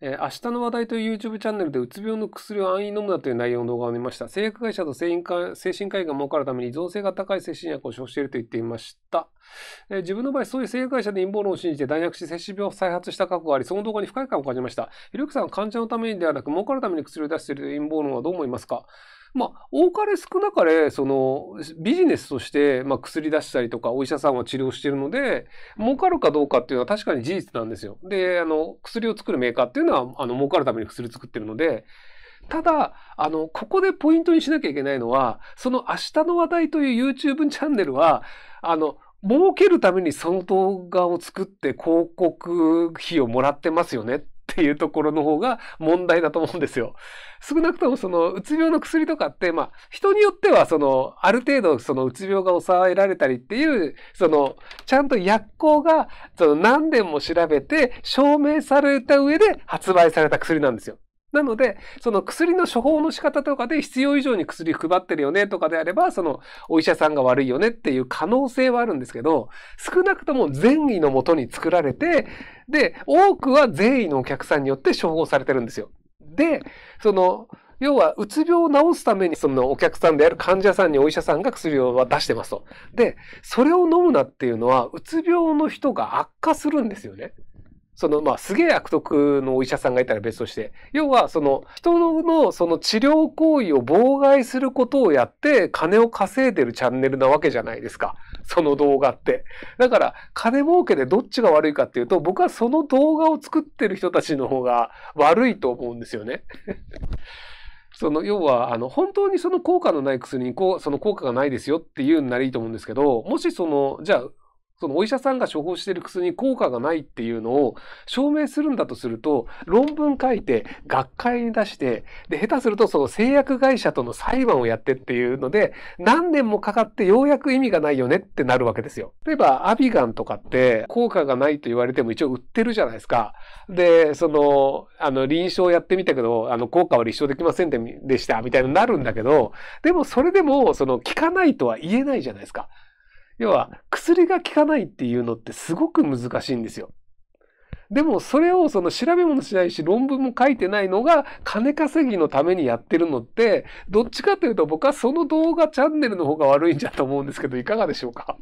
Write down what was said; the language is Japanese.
えー、明日の話題という YouTube チャンネルでうつ病の薬を安易に飲むなという内容の動画を見ました。製薬会社と精神科医が儲かるために依存性が高い精神薬を処方していると言っていました。えー、自分の場合、そういう製薬会社で陰謀論を信じて大学し精神病を再発した過去があり、その動画に不快感を感じました。ひろゆきさんは患者のためにではなく、儲かるために薬を出しているという陰謀論はどう思いますかまあ、多かれ少なかれ、その、ビジネスとして、まあ、薬出したりとか、お医者さんは治療してるので、儲かるかどうかっていうのは確かに事実なんですよ。で、あの、薬を作るメーカーっていうのは、あの、儲かるために薬作ってるので、ただ、あの、ここでポイントにしなきゃいけないのは、その明日の話題という YouTube チャンネルは、あの、儲けるためにその動画を作って広告費をもらってますよねっていうところの方が問題だと思うんですよ。少なくともそのうつ病の薬とかって、まあ人によってはそのある程度そのうつ病が抑えられたりっていう、そのちゃんと薬効がその何年も調べて証明された上で発売された薬なんですよ。なので、その薬の処方の仕方とかで必要以上に薬配ってるよねとかであれば、そのお医者さんが悪いよねっていう可能性はあるんですけど、少なくとも善意のもとに作られて、で、多くは善意のお客さんによって処方されてるんですよ。で、その、要は、うつ病を治すために、そのお客さんである患者さんにお医者さんが薬を出してますと。で、それを飲むなっていうのは、うつ病の人が悪化するんですよね。その、まあ、すげえ悪徳のお医者さんがいたら別として、要は、その、人の、その治療行為を妨害することをやって、金を稼いでるチャンネルなわけじゃないですか。その動画って。だから、金儲けでどっちが悪いかっていうと、僕はその動画を作ってる人たちの方が悪いと思うんですよね。その要はあの本当にその効果のない薬にこうその効果がないですよっていうんならいいと思うんですけどもしそのじゃあそのお医者さんが処方している薬に効果がないっていうのを証明するんだとすると、論文書いて学会に出して、で、下手するとその製薬会社との裁判をやってっていうので、何年もかかってようやく意味がないよねってなるわけですよ。例えば、アビガンとかって効果がないと言われても一応売ってるじゃないですか。で、その、あの、臨床やってみたけど、あの、効果は立証できませんでした、みたいになるんだけど、でもそれでも、その、効かないとは言えないじゃないですか。要は、薬が効かないっていうのってすごく難しいんですよ。でも、それをその調べ物しないし、論文も書いてないのが、金稼ぎのためにやってるのって、どっちかというと僕はその動画チャンネルの方が悪いんじゃと思うんですけど、いかがでしょうか